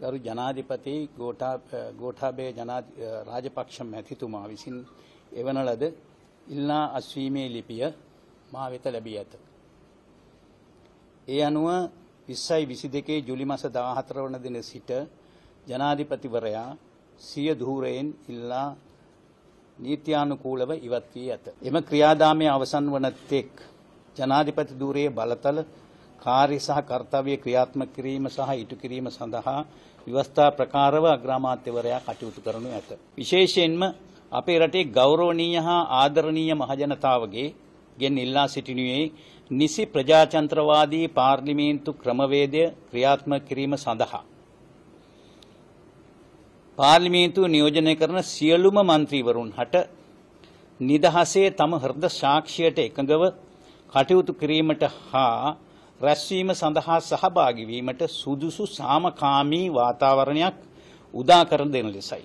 ගරු ජනාධිපති ගෝඨාභය රාජපක්ෂ මැතිතුමා විසින් එවන ලද ඉල්ලා අස්වීමේ ලිපිය මා වෙත ලැබී ඇත. ඒ අනුව 20යි 22 ජූලි මාස 14 වන දින සිට ජනාධිපතිවරයා සිය ධූරයෙන් ඉල්ලා නීත්‍යානුකූලව ඉවත් වී ඇත. එම ක්‍රියාදාමයේ අවසන් වන තෙක් ජනාධිපති ධූරයේ බලතල කාර්ය සහ කර්තව්‍ය ක්‍රියාත්මක කිරීම සහ ඉටු කිරීම සඳහා විවස්ථා ප්‍රකාරව අග්‍රාමාත්‍යවරයා කටයුතු කරනු ඇත. විශේෂයෙන්ම අපේ රටේ ගෞරවනීය හා ආදරණීය මහජනතාවගේ ගෙන් ඉල්ලා සිටිනුයේ නිසි ප්‍රජාතන්ත්‍රවාදී පාර්ලිමේන්තු ක්‍රමවේදය ක්‍රියාත්මක කිරීම සඳහා පාර්ලිමේන්තුව නියෝජනය කරන සියලුම മന്ത്രിවරුන් හට නිදහසේ තම හෘද සාක්ෂියට එකඟව කටයුතු කිරීමට හා රැස්වීම සඳහා සහභාගී වීමට සුදුසු සාමකාමී වාතාවරණයක් උදා කර දෙන ලෙසයි